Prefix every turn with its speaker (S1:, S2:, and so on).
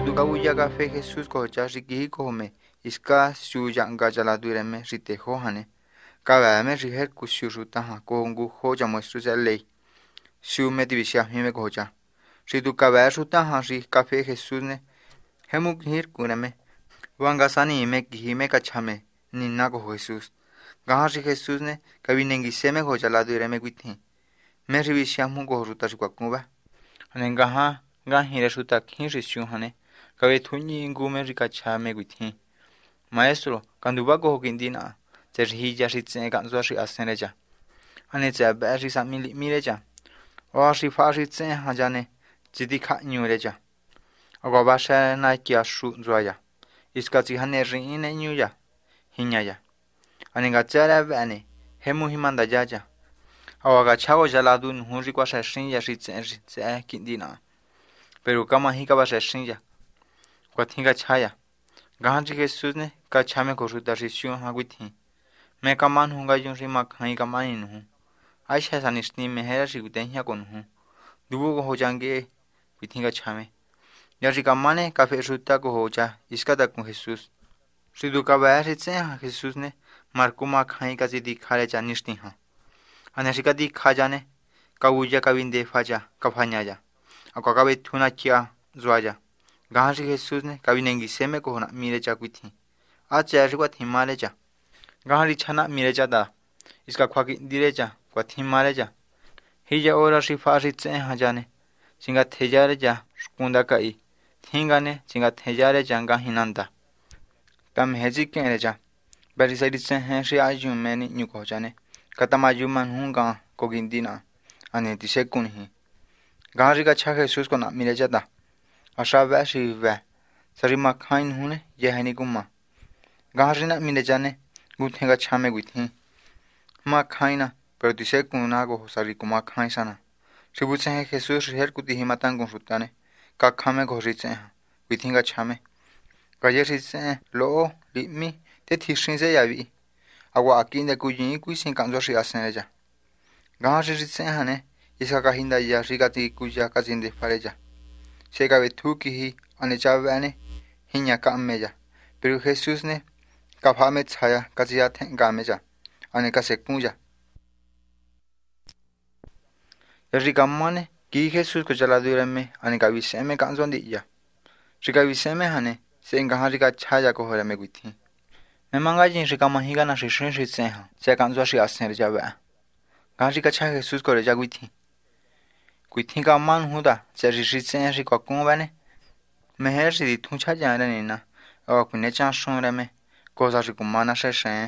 S1: kafe ko fe Jesús ko me iska suyangachaladuireme ritejohane, kagaeme rijer kusyurrutaja kohongu hoyamuestrusa ley, siume tibisiahmime kohocha. Ritukabae rutaja rihka fe Jesúsne, hemukjirkuneme, wangasaniime kihime kachame, ninna koho Jesús. Gaha ri Jesúsne, kabinengiseme hoyaladuireme kuithi, me ruta me Me kwa kumba. ribisiahmu kohorruta rikuakuba. Ane gaha gahire rutakjin risiúhane, Kabetunyi ingumen rikachame kuitín. Maestro, kanduba kohokindina, tserjiya ritsen kanzua ri asenrecha. Anecha be risami limirecha. Oa rifa ritsen hajane, tzidika nyurecha. Ogobasha na kiashu zuaya. Iskachihane riine nyuya, hiñaya. Anegachara beane, hemu himandayaya. Awagachago yaladun hunri kwashashin ya ritsen ritsen kindina. Pero kama hika bashashin ya. का छाया गांच के सुने कक्षा में घुसू दर्शी श्यू हागुई थी मैं का मान हूँगा जो श्री माँ खाई का मान ही नहूँ ऐसा ऐसा निश्चनी मेहरा श्री उदैया को नहूँ दुबो को हो जाएंगे पिथी का छा में जर्शी का माने का फिर सुता को हो जा इसका तक मुझे श्री दुका बया से हाँ खिसूस ने मारकू माँ खाई का सी दिखा ले जा निश्चनी हाँ अनशी का दिखा जाने का ऊजा का बिन देखा जा कफा जा और कका थूना किया जुआ जा के जेसुस ने कभी नहीं नेंगी में को होना मीरे चाकुई थी आज चैर को थिमाले चा गांह रिछना मीरे चा दा इसका ख्वाकी दिरे चा को थिमाले चा ही जा और अशी फारित से हाँ जाने सिंगा थे जा रे जा कुंदा का ई थिंगा ने सिंगा थे जा रे जा गांह हिनांदा तम हेजी कह रे जा बैरी साइड से हैं श्री आज यू मैंने न्यू को जाने कतम आज यू मन हूँ गांह को गिनती ना अनेती से कुन ही गांह रिका छा जेसुस को ना मीरे चा दा ashabashivä sarimaka'inhúne yehenikuma. Gahárina minechane gutnega chame guithin. Makaina pertise kunago sarikuma kainsana. Ributsehe Jesús riher kutihimatan kunrutane. Kakame gohritseha. Guithinga chame. Kayerritsehe loo litmi te thishinse yavi. Agua akinde kuyini kuisin kanzo riaseneya. Gahárritsehe hane. Isa kahinda ya rikati kuya katsinde pareya. llegaba tuki anichaban hiñakameya. Pero Jesús ne kafametsaya kasiyat gameya, anikasekuya. Rikamane ki Jesús ko chaladurame anikaviseme kanzondiya. Rikaviseme hane se engaha rikachaya ko horame guithi. Memangajin rikamahiga na shishin shitseha, se kanzwa shi asner yawa. Gahan rikacha Jesús ko reyaguithi. kui tinga man hu da cha ri ri chen ri ko kong ba ne me her ri thu cha ja ra ne na ᱚᱠᱚ ᱱᱮᱪᱟᱱ